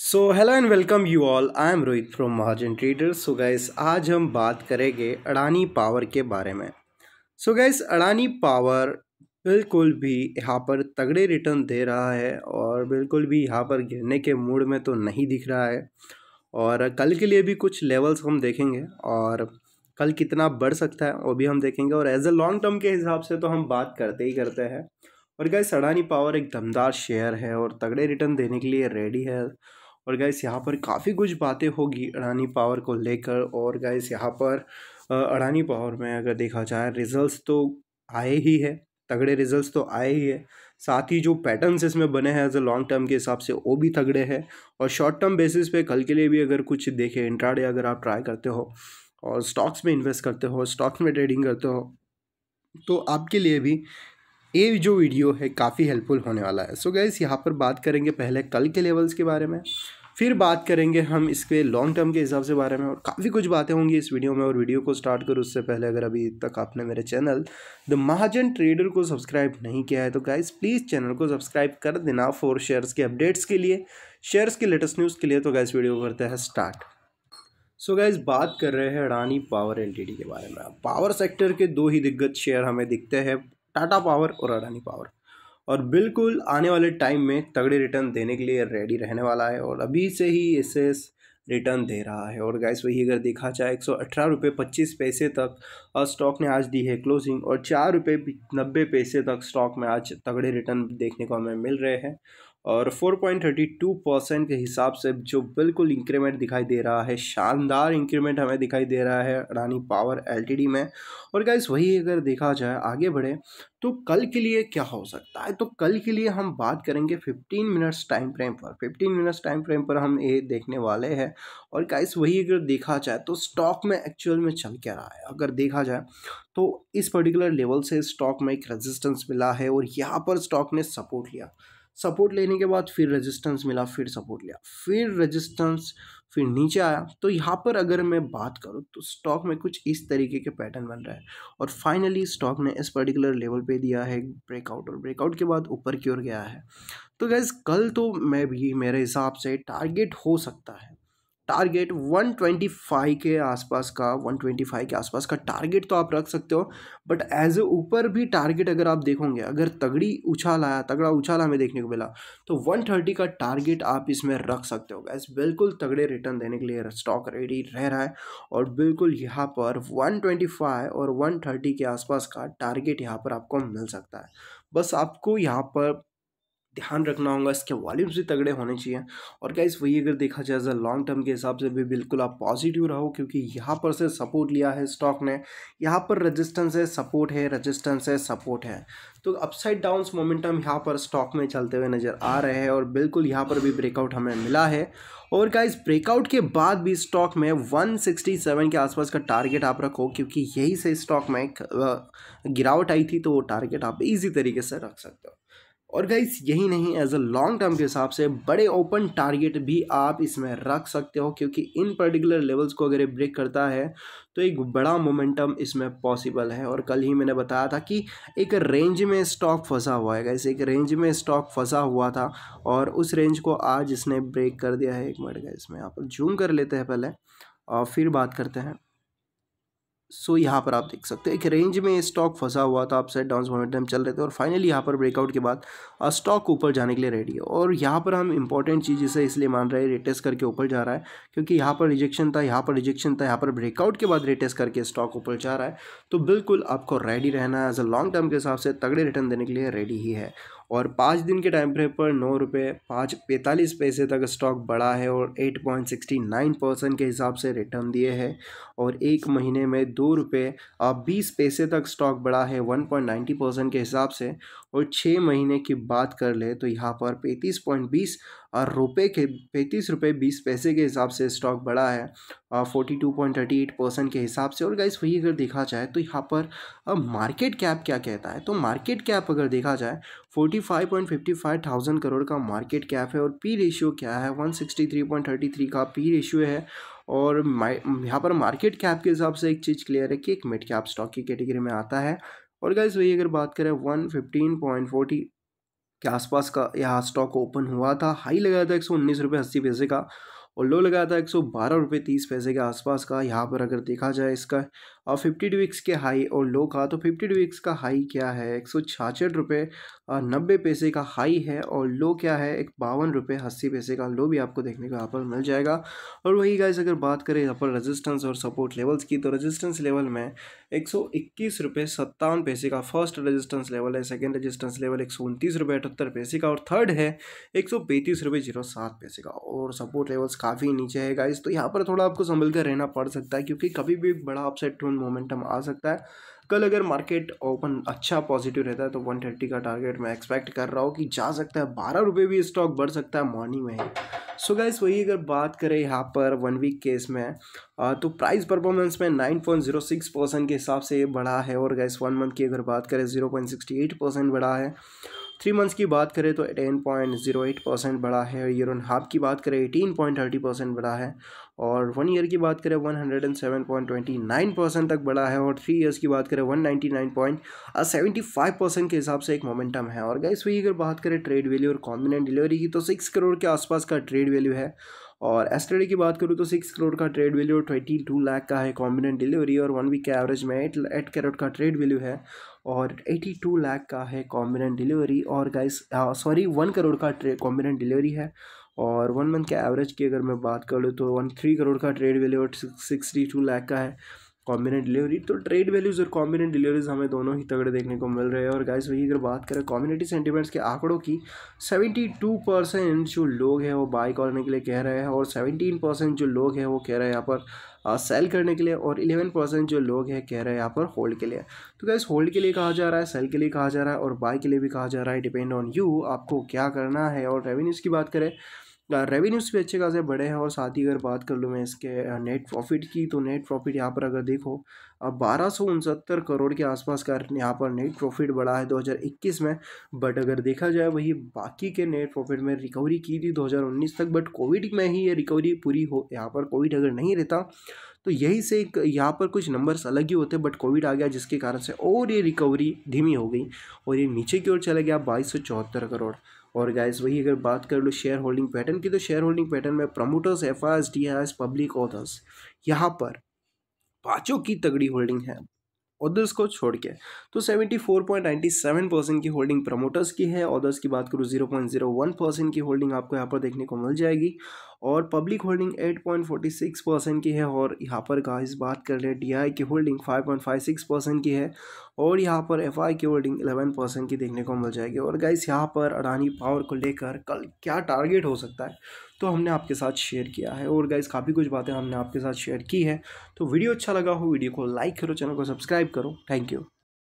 so hello and welcome you all I am Rohit from Mahajan Trader so guys आज हम बात करेंगे अडानी पावर के बारे में सो so गाइस अडानी पावर बिल्कुल भी यहाँ पर तगड़े रिटर्न दे रहा है और बिल्कुल भी यहाँ पर गिरने के मूड में तो नहीं दिख रहा है और कल के लिए भी कुछ लेवल्स हम देखेंगे और कल कितना बढ़ सकता है वो भी हम देखेंगे और एज अ लॉन्ग टर्म के हिसाब से तो हम बात करते ही करते हैं और गाइस अडानी पावर एक दमदार शेयर है और तगड़े रिटर्न देने के लिए रेडी है और गैस यहाँ पर काफ़ी कुछ बातें होगी अडानी पावर को लेकर और गैस यहाँ पर अडानी पावर में अगर देखा जाए रिजल्ट्स तो आए ही है तगड़े रिजल्ट्स तो आए ही है साथ ही जो पैटर्न्स इसमें बने हैं एज अ लॉन्ग टर्म के हिसाब से वो भी तगड़े हैं और शॉर्ट टर्म बेसिस पे कल के लिए भी अगर कुछ देखें इंट्राडे अगर आप ट्राई करते हो और स्टॉक्स में इन्वेस्ट करते हो स्टॉक्स में ट्रेडिंग करते हो तो आपके लिए भी ये जो वीडियो है काफ़ी हेल्पफुल होने वाला है सो so गैस यहाँ पर बात करेंगे पहले कल के लेवल्स के बारे में फिर बात करेंगे हम इसके लॉन्ग टर्म के हिसाब से बारे में और काफ़ी कुछ बातें होंगी इस वीडियो में और वीडियो को स्टार्ट करो उससे पहले अगर अभी तक आपने मेरे चैनल द महाजन ट्रेडर को सब्सक्राइब नहीं किया है तो गाइज़ प्लीज़ चैनल को सब्सक्राइब कर देना फॉर शेयर्स के अपडेट्स के लिए शेयर्स के लेटेस्ट न्यूज़ के लिए तो गाइज़ वीडियो करते हैं स्टार्ट सो so गाइज बात कर रहे हैं अडानी पावर एल के बारे में पावर सेक्टर के दो ही दिग्गज शेयर हमें दिखते हैं टाटा पावर और अडानी पावर और बिल्कुल आने वाले टाइम में तगड़े रिटर्न देने के लिए रेडी रहने वाला है और अभी से ही एस रिटर्न दे रहा है और गैस वही अगर देखा जाए एक सौ अठारह रुपये पच्चीस पैसे तक स्टॉक ने आज दी है क्लोजिंग और चार रुपये नब्बे पैसे तक स्टॉक में आज तगड़े रिटर्न देखने को हमें मिल रहे हैं और 4.32 परसेंट के हिसाब से जो बिल्कुल इंक्रीमेंट दिखाई दे रहा है शानदार इंक्रीमेंट हमें दिखाई दे रहा है अडानी पावर एलटीडी में और गाइस वही अगर देखा जाए आगे बढ़े तो कल के लिए क्या हो सकता है तो कल के लिए हम बात करेंगे 15 मिनट्स टाइम फ्रेम पर 15 मिनट्स टाइम फ्रेम पर हम ये देखने वाले हैं और गाइस वही अगर देखा जाए तो स्टॉक में एक्चुअल में चल क्या रहा है अगर देखा जाए तो इस पर्टिकुलर लेवल से स्टॉक में एक रेजिस्टेंस मिला है और यहाँ पर स्टॉक ने सपोर्ट लिया सपोर्ट लेने के बाद फिर रेजिस्टेंस मिला फिर सपोर्ट लिया फिर रेजिस्टेंस फिर नीचे आया तो यहाँ पर अगर मैं बात करूँ तो स्टॉक में कुछ इस तरीके के पैटर्न बन रहा है और फाइनली स्टॉक ने इस पर्टिकुलर लेवल पे दिया है ब्रेकआउट और ब्रेकआउट के बाद ऊपर की ओर गया है तो गैस कल तो मैं भी मेरे हिसाब से टारगेट हो सकता है टारगेट 125 के आसपास का 125 के आसपास का टारगेट तो आप रख सकते हो बट एज ए ऊपर भी टारगेट अगर आप देखोगे अगर तगड़ी उछाल आया तगड़ा उछाल हमें देखने को मिला तो 130 का टारगेट आप इसमें रख सकते हो गैस बिल्कुल तगड़े रिटर्न देने के लिए स्टॉक रेडी रह रहा है और बिल्कुल यहाँ पर 125 और 130 के आसपास का टारगेट यहाँ पर आपको मिल सकता है बस आपको यहाँ पर ध्यान रखना होगा इसके वॉल्यूम्स भी तगड़े होने चाहिए और क्या वही अगर देखा जाए एज अ लॉन्ग टर्म के हिसाब से भी बिल्कुल आप पॉजिटिव रहो क्योंकि यहाँ पर से सपोर्ट लिया है स्टॉक ने यहाँ पर रजिस्टेंस है सपोर्ट है रजिस्टेंस है सपोर्ट है तो अपसाइड डाउन मोमेंटम यहाँ पर स्टॉक में चलते हुए नज़र आ रहे हैं और बिल्कुल यहाँ पर भी ब्रेकआउट हमें मिला है और गाइस ब्रेकआउट के बाद भी स्टॉक में 167 के आसपास का टारगेट आप रखो क्योंकि यही से स्टॉक में गिरावट आई थी तो वो टारगेट आप इजी तरीके से रख सकते हो और गाइस यही नहीं एज अ लॉन्ग टर्म के हिसाब से बड़े ओपन टारगेट भी आप इसमें रख सकते हो क्योंकि इन पर्टिकुलर लेवल्स को अगर ये ब्रेक करता है तो एक बड़ा मोमेंटम इसमें पॉसिबल है और कल ही मैंने बताया था कि एक रेंज में स्टॉक फंसा हुआ है गाइस एक रेंज में स्टॉक फंसा हुआ था और उस रेंज को आज इसने ब्रेक कर दिया है एक मिनट गाइस इसमें यहाँ पर जूम कर लेते हैं पहले और फिर बात करते हैं सो so, यहाँ पर आप देख सकते हैं एक रेंज में स्टॉक फंसा हुआ था अपसाइड डाउन मोमेंटम चल रहे थे और फाइनली यहाँ पर ब्रेकआउट के बाद स्टॉक ऊपर जाने के लिए रेडी है और यहाँ पर हम इंपॉर्टेंट चीज़ इसे इसलिए मान रहे हैं रेटेस्ट करके ऊपर जा रहा है क्योंकि यहाँ पर रिजेक्शन था यहाँ पर रिजेक्शन था यहाँ पर ब्रेकआउट के बाद रेटेस्ट करके स्टॉक ऊपर जा रहा है तो बिल्कुल आपको रेडी रहना है एज अ लॉन्ग टर्म के हिसाब से तगड़े रिटर्न देने के लिए रेडी ही है और पाँच दिन के टाइम फ्रेम पर नौ रुपये पाँच पैंतालीस पैसे तक स्टॉक बढ़ा है और eight point sixty nine percent के हिसाब से रिटर्न दिए हैं और एक महीने में दो रुपये बीस पैसे तक स्टॉक बढ़ा है वन पॉइंट नाइन्टी परसेंट के हिसाब से और छः महीने की बात कर ले तो यहाँ पर पैंतीस पॉइंट बीस और रुपये के पैंतीस रुपये बीस पैसे के हिसाब से स्टॉक बढ़ा है forty two point thirty eight percent के हिसाब से और गाइस वही अगर देखा जाए तो यहाँ पर अब मार्केट कैप क्या कहता है तो मार्केट कैप अगर देखा जाए forty five point fifty five thousand crore का मार्केट कैप है और पी रेशियो क्या है one sixty three point thirty three का पी रेशियो है और यहाँ पर मार्केट कैप के हिसाब से एक चीज़ क्लियर है कि एक मिड कैप स्टॉक की कैटेगरी में आता है और गाइज वही अगर बात करें वन फिफ्टीन पॉइंट फोर्टी के आसपास का यह स्टॉक ओपन हुआ था हाई लगाया था एक सौ उन्नीस रुपये अस्सी पैसे का और लो लगाया था एक सौ बारह रुपये तीस पैसे के आसपास का यहाँ पर अगर देखा जाए इसका और फिफ्टी वीक्स के हाई और लो का तो फिफ्टी वीक्स का हाई क्या है एक सौ छाछठ रुपये नब्बे पैसे का हाई है और लो क्या है एक बावन रुपये अस्सी पैसे का लो भी आपको देखने को यहाँ पर मिल जाएगा और वही गाइज अगर बात करें यहाँ पर रजिस्टेंस और सपोर्ट लेवल्स की तो रजिस्टेंस लेवल में एक सौ इक्कीस रुपये सत्तावन पैसे का फर्स्ट रजिस्टेंस लेवल है सेकेंड रजिस्टेंस लेवल एक सौ उनतीस रुपये अठहत्तर पैसे का और थर्ड है एक सौ पैंतीस रुपये जीरो सात पैसे का और सपोर्ट लेवल्स काफ़ी नीचे है गाइज तो यहाँ पर थोड़ा आपको संभल कर रहना पड़ सकता है क्योंकि कभी भी बड़ा अपसेट मोमेंटम आ सकता है कल अगर मार्केट ओपन अच्छा पॉजिटिव रहता है तो 130 का टारगेट मैं एक्सपेक्ट कर रहा हूँ कि जा सकता है बारह रुपये भी स्टॉक बढ़ सकता है मॉर्निंग में सो गाइस वही अगर बात करें यहाँ पर वन वीक केस में तो प्राइस परफॉर्मेंस में 9.06 परसेंट के हिसाब से बढ़ा है और गैस वन मंथ की अगर बात करें 0.68 परसेंट बढ़ा है थ्री मंथ्स की बात करें तो ten point zero eight percent बढ़ा है ईयर ऑन हाफ की बात करें एटीन पॉइंट थर्टी परसेंट बढ़ा है और वन ईयर की बात करें one hundred and seven point twenty nine percent तक बढ़ा है और थ्री ईयर्स की बात करें one ninety nine point seventy five percent के हिसाब से एक मोमेंटम है और गैस वही अगर बात करें ट्रेड वैल्यू और कॉम्बिनेंट डिलीवरी की तो सिक्स करोड़ के आसपास का ट्रेड वैल्यू है और एस्टरडे की बात करूँ तो सिक्स करोड़ का trade value twenty two lakh का है कॉम्बिनेंट डिलीवरी और वन वीक के एवरेज में एट एट करोड़ का ट्रेड वैल्यू है और एटी टू लाख का है कॉम्बिनेंट डिलीवरी और गाइस सॉरी वन करोड़ का ट्रे कॉम्बिनेंट डिलीवरी है और वन मंथ के एवरेज की अगर मैं बात कर लूँ तो वन थ्री करोड़ का trade value sixty two lakh का है कॉम्बिनेट डिलीवरी तो ट्रेड वैल्यूज़ और कॉम्बिनेट डिलीवरीज हमें दोनों ही तगड़े देखने को मिल रहे हैं और गाइस वही अगर बात करें कॉम्युनिटी सेंटीमेंट्स के आंकड़ों की 72 परसेंट जो लोग हैं वो बाय करने के लिए कह रहे हैं और 17 परसेंट जो लोग हैं वो कह रहे हैं यहाँ पर सेल uh, करने के लिए और इलेवन परसेंट जो लोग हैं कह रहे हैं यहाँ पर होल्ड के लिए तो गाइस होल्ड के लिए कहा जा रहा है सेल के लिए कहा जा रहा है और बाय के लिए भी कहा जा रहा है डिपेंड ऑन यू आपको क्या करना है और रेवेन्यूज़ की बात करें रेवेन्यूज़ भी अच्छे खासे बड़े हैं और साथ ही अगर बात कर लूँ मैं इसके नेट प्रॉफिट की तो नेट प्रॉफिट यहाँ पर अगर देखो बारह सौ उनसत्तर करोड़ के आसपास का यहाँ पर नेट प्रॉफिट बढ़ा है 2021 में बट अगर देखा जाए वही बाकी के नेट प्रॉफिट में रिकवरी की थी 2019 तक बट कोविड में ही ये रिकवरी पूरी हो यहाँ पर कोविड अगर नहीं रहता तो यही से एक यहाँ पर कुछ नंबर्स अलग ही होते बट कोविड आ गया जिसके कारण से और ये रिकवरी धीमी हो गई और ये नीचे की ओर चला गया बाईस करोड़ और गाइज वही अगर बात कर लो शेयर होल्डिंग पैटर्न की तो शेयर होल्डिंग पैटर्न में promoters F R D R public others यहाँ पर पाँचों की तगड़ी होल्डिंग है ऑदर्स को छोड़ के तो seventy four point seven percent की होल्डिंग प्रमोटर्स की है ऑदर्स की बात करूँ zero zero point one percent की होल्डिंग आपको यहाँ पर देखने को मिल जाएगी और पब्लिक होल्डिंग 8.46 परसेंट की है और यहाँ पर गाइस बात कर रहे हैं डी की होल्डिंग 5.56 परसेंट की है और यहाँ पर एफ की होल्डिंग 11 परसेंट की देखने को मिल जाएगी और गाइस यहाँ पर अडानी पावर को लेकर कल क्या टारगेट हो सकता है तो हमने आपके साथ शेयर किया है और गाइस काफ़ी कुछ बातें हमने आपके साथ शेयर की है तो वीडियो अच्छा लगा हो वीडियो को लाइक करो चैनल को सब्सक्राइब करो थैंक यू